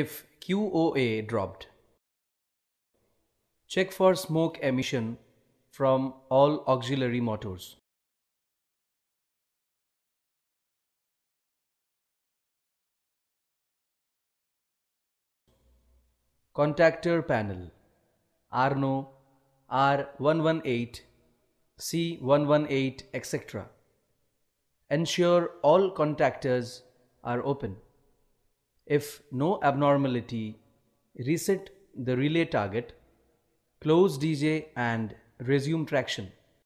if QOA dropped. Check for smoke emission from all auxiliary motors. Contactor panel Arno R118 C118 etc. Ensure all contactors are open. If no abnormality, reset the relay target, close DJ and resume traction.